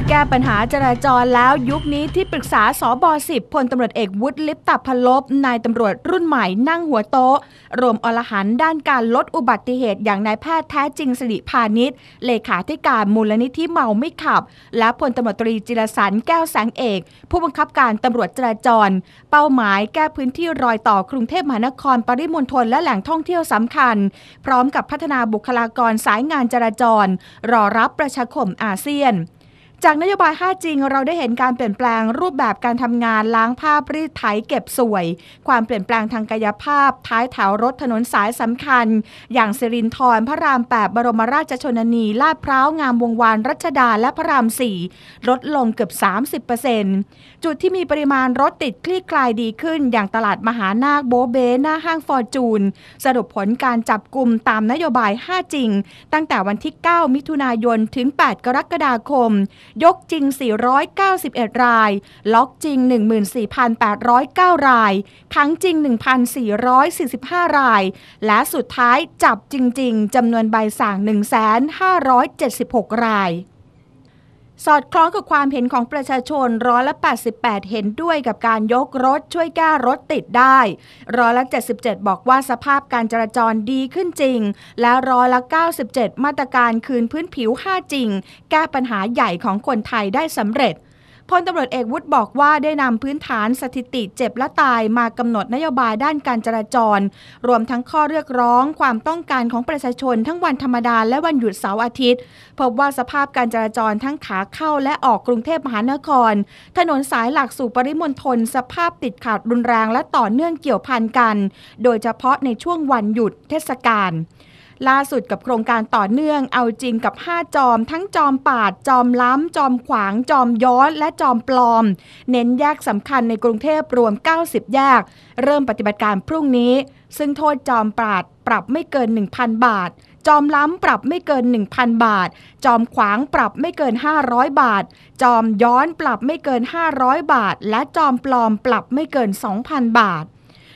อแก้ปัญหาจราจรแล้วยุคนี้ที่ปรึกษาสอบอสิบพลตำรวจเอกวุฒิลิปตับพลบนายตำรวจรุ่นใหม่นั่งหัวโต๊ะ รวมอลหันด้านการลดอุบัติเหตุอย่างนายแพทย์แท้จริงสิริพาณิชย์เลขาธิการมูลนิธิเมาไม่ขับ และพลตำรวจตรีจิรสันแก้วแสงเอก ผู้บังคับการตำรวจจราจรเป้าหมายแก้พื้นที่รอยต่อกรุงเทพมหานคร ปริมณฑลและแหล่งท่องเที่ยวสำคัญ พร้อมกับพัฒนาบุคลากรสายงานจราจร รอรับประชาคมอาเซียนจากนโยบาย 5G เราได้เห็นการเปลี่ยนแปลงรูปแบบการทำงานล้างภาพรีดไถเก็บสวย ความเปลี่ยนแปลงทางกายภาพ ท้ายแถวรถถนนสายสำคัญ อย่างสิรินทรพระราม 8 บรมราชชนนี ลาดพร้าวงามวงวานรัชดาและพระราม4ลดลงเกือบ 30%จุดที่มีปริมาณรถติดคลี่คลายดีขึ้น อย่างตลาดมหานาคโบเบหน้าห้างฟอร์จูน สรุปผลการจับกลุ่มตามนโยบาย 5G ตั้งแต่วันที่ 9 มิถุนายนถึง 8 กรกฎาคมยกจริง 491 ราย ล็อกจริง 14,809รายขังจริง 1,445 ราย และสุดท้ายจับจริงๆจำนวนใบสั่ง1,576 รายสอดคล้องกับความเห็นของประชาชนร้อยละ 88 เห็นด้วยกับการยกรถช่วยแก้รถติดได้ร้อยละ 77 บอกว่าสภาพการจราจรดีขึ้นจริง และร้อยละ 97 มาตรการคืนพื้นผิว5จริง แก้ปัญหาใหญ่ของคนไทยได้สำเร็จพลตำรวจเอกวุฒิบอกว่าได้นำพื้นฐานสถิติเจ็บและตายมากำหนดนโยบายด้านการจราจรรวมทั้งข้อเรียกร้องความต้องการของประชาชนทั้งวันธรรมดาและวันหยุดเสาร์อาทิตย์ พบว่าสภาพการจราจรทั้งขาเข้าและออกกรุงเทพมหานคร ถนนสายหลักสู่ปริมณฑลสภาพติดขัดรุนแรงและต่อเนื่องเกี่ยวพันกัน โดยเฉพาะในช่วงวันหยุดเทศกาลล่าสุดกับโครงการต่อเนื่องเอาจริงกับ 5 จอมทั้งจอมปาดจอมล้ำจอมขวางจอมย้อนและจอมปลอมเน้นแยกสำคัญในกรุงเทพรวม 90แยกเริ่มปฏิบัติการพรุ่งนี้ ซึ่งโทษจอมปาดปรับไม่เกิน 1,000 บาท จอมล้ำปรับไม่เกิน 1,000 บาท จอมขวางปรับไม่เกิน 500 บาท จอมย้อนปรับไม่เกิน 500 บาท และจอมปลอมปรับไม่เกิน 2,000 บาท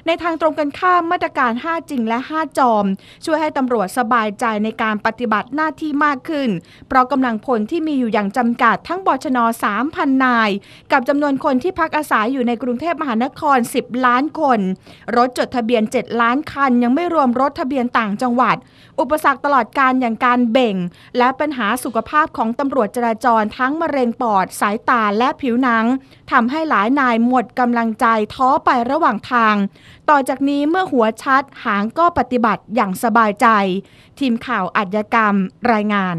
ในทางตรงกันข้ามมาตรการ 5 จริงและ 5 จอม ช่วยให้ตำรวจสบายใจในการปฏิบัติหน้าที่มากขึ้น เพราะกำลังพลที่มีอยู่อย่างจำกัด ทั้งบชน 3,000 นาย กับจำนวนคนที่พักอาศัยอยู่ในกรุงเทพมหานคร 10 ล้านคน รถจดทะเบียน 7 ล้านคันยังไม่รวมรถทะเบียนต่างจังหวัด อุปสรรคตลอดการอย่างการเบ่ง และปัญหาสุขภาพของตำรวจจราจรทั้งมะเร็งปอด สายตาและผิวหนังทำให้หลายนายหมดกำลังใจท้อไประหว่างทางต่อจากนี้เมื่อหัวชัดหางก็ปฏิบัติอย่างสบายใจ ทีมข่าวอัจยกรรม รายงาน